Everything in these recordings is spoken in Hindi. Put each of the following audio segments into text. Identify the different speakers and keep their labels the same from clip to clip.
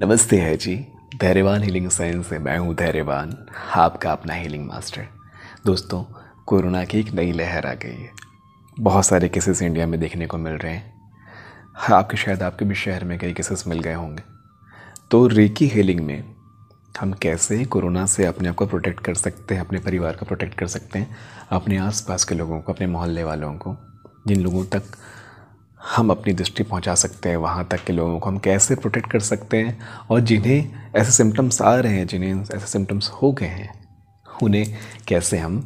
Speaker 1: नमस्ते है जी धैर्यवान हीलिंग साइंस से मैं हूँ धैर्यवान आपका अपना हीलिंग मास्टर दोस्तों कोरोना की एक नई लहर आ गई है बहुत सारे केसेस इंडिया में देखने को मिल रहे हैं आपके शायद आपके भी शहर में कई केसेस मिल गए होंगे तो रेकी हीलिंग में हम कैसे कोरोना से अपने आप को प्रोटेक्ट कर सकते हैं अपने परिवार को प्रोटेक्ट कर सकते हैं अपने आसपास के लोगों को अपने मोहल्ले वालों को जिन लोगों तक हम अपनी दृष्टि पहुंचा सकते हैं वहाँ तक के लोगों को हम कैसे प्रोटेक्ट कर सकते हैं और जिन्हें ऐसे सिम्टम्स आ रहे हैं जिन्हें ऐसे सिम्टम्स हो गए हैं उन्हें कैसे हम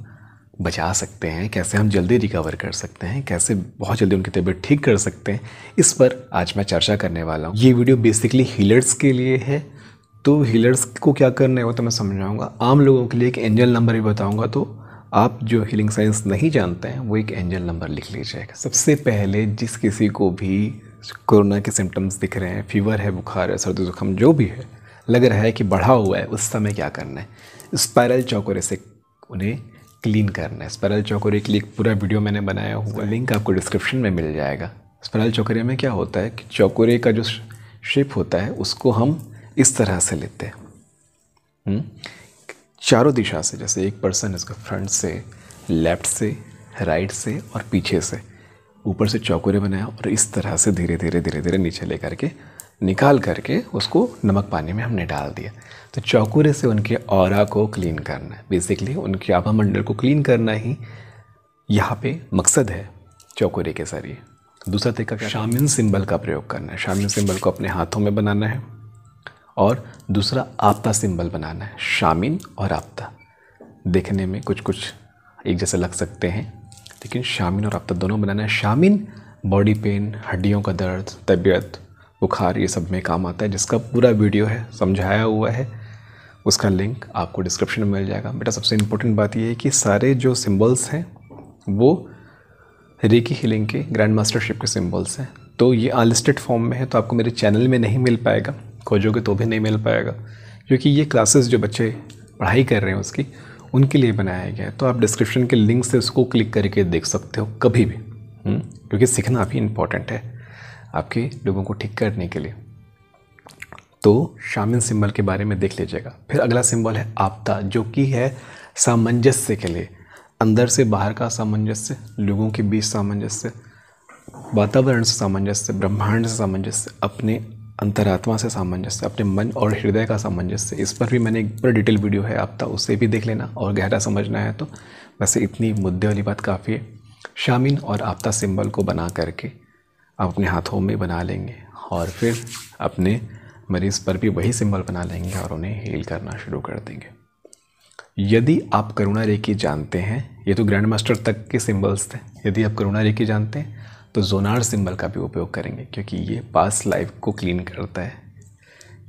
Speaker 1: बचा सकते हैं कैसे हम जल्दी रिकवर कर सकते हैं कैसे बहुत जल्दी उनकी तबीयत ठीक कर सकते हैं इस पर आज मैं चर्चा करने वाला हूँ ये वीडियो बेसिकली हीलर्स के लिए है तो हीलर्स को क्या करना है वो तो मैं समझाऊँगा आम लोगों के लिए एक एंजल नंबर भी बताऊँगा तो आप जो हीलिंग साइंस नहीं जानते हैं वो एक एंजल नंबर लिख लीजिएगा सबसे पहले जिस किसी को भी कोरोना के सिम्टम्स दिख रहे हैं फीवर है बुखार है सर्दी जुकाम जो भी है लग रहा है कि बढ़ा हुआ है उस समय क्या करना है स्पायरल चौकोरे से उन्हें क्लीन करना है स्पायरल चौकोरे के लिए पूरा वीडियो मैंने बनाया हुआ लिंक आपको डिस्क्रिप्शन में मिल जाएगा स्पायरल चौकोरे में क्या होता है कि चौकोरे का जो शेप होता है उसको हम इस तरह से लेते हैं हम्म? चारों दिशा से जैसे एक पर्सन इसका फ्रंट से लेफ्ट से राइट से और पीछे से ऊपर से चौकोरे बनाया और इस तरह से धीरे धीरे धीरे धीरे नीचे ले करके निकाल करके उसको नमक पानी में हमने डाल दिया तो चौकोरे से उनके और को क्लीन करना है बेसिकली उनके आभा मंडल को क्लीन करना ही यहाँ पे मकसद है चौकोरे के जरिए दूसरा तरीका शामिन सिंबल का प्रयोग करना है शामिन सिंबल को अपने हाथों में बनाना है और दूसरा आपता सिंबल बनाना है शामिन और आपता देखने में कुछ कुछ एक जैसे लग सकते हैं लेकिन शामिन और आपता दोनों बनाना है शामिन बॉडी पेन हड्डियों का दर्द तबीयत बुखार ये सब में काम आता है जिसका पूरा वीडियो है समझाया हुआ है उसका लिंक आपको डिस्क्रिप्शन में मिल जाएगा बेटा सबसे इम्पोर्टेंट बात यह है कि सारे जो सिम्बल्स हैं वो रेकी हिलिंग के ग्रैंड मास्टरशिप के सिम्बल्स हैं तो ये अनलिस्टेड फॉर्म में है तो आपको मेरे चैनल में नहीं मिल पाएगा खोजोगे तो भी नहीं मिल पाएगा क्योंकि ये क्लासेस जो बच्चे पढ़ाई कर रहे हैं उसकी उनके लिए बनाया गया है तो आप डिस्क्रिप्शन के लिंक से उसको क्लिक करके देख सकते हो कभी भी हम्म? क्योंकि सीखना भी इम्पॉर्टेंट है आपके लोगों को ठीक करने के लिए तो शामिल सिंबल के बारे में देख लीजिएगा फिर अगला सिंबल है आपता जो कि है सामंजस्य के लिए अंदर से बाहर का सामंजस्य लोगों के बीच सामंजस्य वातावरण से सामंजस्य ब्रह्मांड से सामंजस्य अपने अंतरात्मा से सामंजस्य अपने मन और हृदय का सामंजस्य इस पर भी मैंने एक बड़ा डिटेल वीडियो है आपका उसे भी देख लेना और गहरा समझना है तो वैसे इतनी मुद्दे वाली बात काफ़ी है शामिन और आपता सिंबल को बना करके आप अपने हाथों में बना लेंगे और फिर अपने मरीज़ पर भी वही सिंबल बना लेंगे और उन्हें हील करना शुरू कर देंगे यदि आप करुणा रेखी जानते हैं ये तो ग्रैंड मास्टर तक के सिंबल्स थे यदि आप करुणा रेखी जानते हैं तो जोनार सिंबल का भी उपयोग करेंगे क्योंकि ये पास्ट लाइफ को क्लीन करता है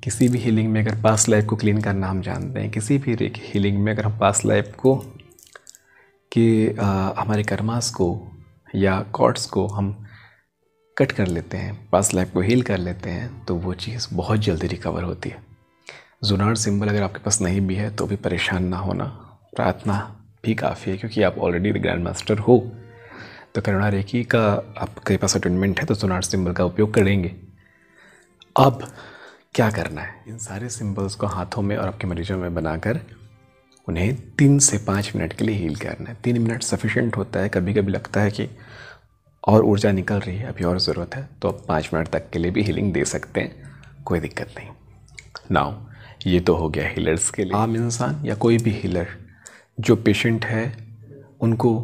Speaker 1: किसी भी हीलिंग में अगर पास्ट लाइफ को क्लीन करना हम जानते हैं किसी भी हीलिंग में अगर हम पास्ट लाइफ को कि हमारे कर्मास को या कॉर्ड्स को हम कट कर लेते हैं पास लाइफ को हील कर लेते हैं तो वो चीज़ बहुत जल्दी रिकवर होती है जुनार सिंबल अगर आपके पास नहीं भी है तो भी परेशान ना होना प्रार्थना भी काफ़ी है क्योंकि आप ऑलरेडी ग्रैंड मास्टर हो तो करुणा रेखी का आपके पास अटूनमेंट है तो सोनार सिंबल का उपयोग करेंगे अब क्या करना है इन सारे सिंबल्स को हाथों में और आपके मरीजों में बनाकर उन्हें तीन से पाँच मिनट के लिए हील करना है तीन मिनट सफिशेंट होता है कभी कभी लगता है कि और ऊर्जा निकल रही है अभी और ज़रूरत है तो आप पाँच मिनट तक के लिए भी हीलिंग दे सकते हैं कोई दिक्कत नहीं नाउ ये तो हो गया हीलर्स के लिए आम इंसान या कोई भी हीलर जो पेशेंट है उनको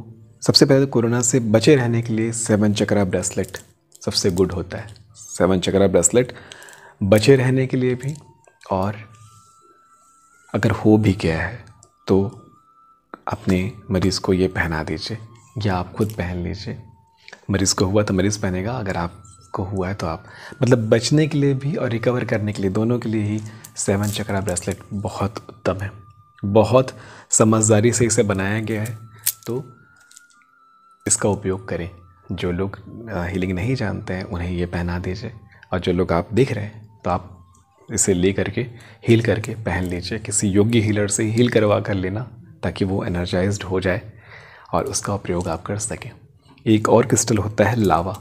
Speaker 1: सबसे पहले तो कोरोना से बचे रहने के लिए सेवन चक्रा ब्रेसलेट सबसे गुड होता है सेवन चक्रा ब्रेसलेट बचे रहने के लिए भी और अगर हो भी गया है तो अपने मरीज़ को ये पहना दीजिए या आप खुद पहन लीजिए मरीज़ को हुआ तो मरीज़ पहनेगा अगर आपको हुआ है तो आप मतलब बचने के लिए भी और रिकवर करने के लिए दोनों के लिए ही सेवन चक्रा ब्रेसलेट बहुत उत्तम है बहुत समझदारी से इसे बनाया गया है तो इसका उपयोग करें जो लोग हीलिंग नहीं जानते हैं उन्हें ये पहना दीजिए और जो लोग आप देख रहे हैं तो आप इसे ले करके हील करके पहन लीजिए किसी योग्य हीलर से हील करवा कर लेना ताकि वो एनर्जाइज हो जाए और उसका प्रयोग आप कर सकें एक और क्रिस्टल होता है लावा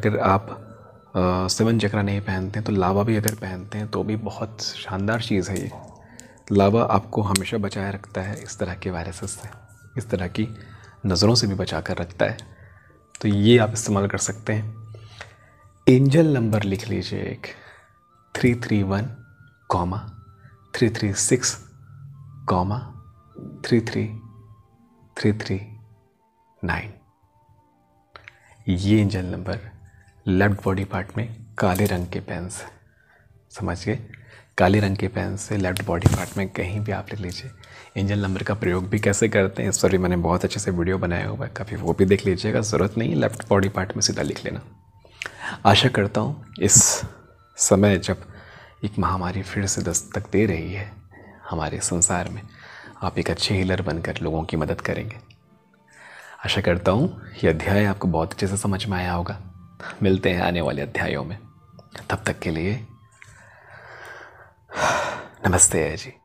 Speaker 1: अगर आप सेवन चक्रा नहीं पहनते तो लावा भी अगर पहनते हैं तो भी बहुत शानदार चीज़ है ये लावा आपको हमेशा बचाए रखता है इस तरह के वायरसेस से इस तरह की नज़रों से भी बचा कर रखता है तो ये आप इस्तेमाल कर सकते हैं एंजल नंबर लिख लीजिए एक three three one comma three three six comma three three three three nine ये angel number left body part में काले रंग के पेंस हैं समझिए काले रंग के पेन से लेफ्ट बॉडी पार्ट में कहीं भी आप लिख लीजिए इंजन नंबर का प्रयोग भी कैसे करते हैं इस पर भी मैंने बहुत अच्छे से वीडियो बनाया हुआ है कभी वो भी देख लीजिएगा ज़रूरत नहीं है लेफ्ट बॉडी पार्ट में सीधा लिख लेना आशा करता हूँ इस समय जब एक महामारी फिर से दस्तक दे रही है हमारे संसार में आप एक अच्छे हीलर बनकर लोगों की मदद करेंगे आशा करता हूँ ये अध्याय आपको बहुत अच्छे से समझ में आया होगा मिलते हैं आने वाले अध्यायों में तब तक के लिए नमस्ते जी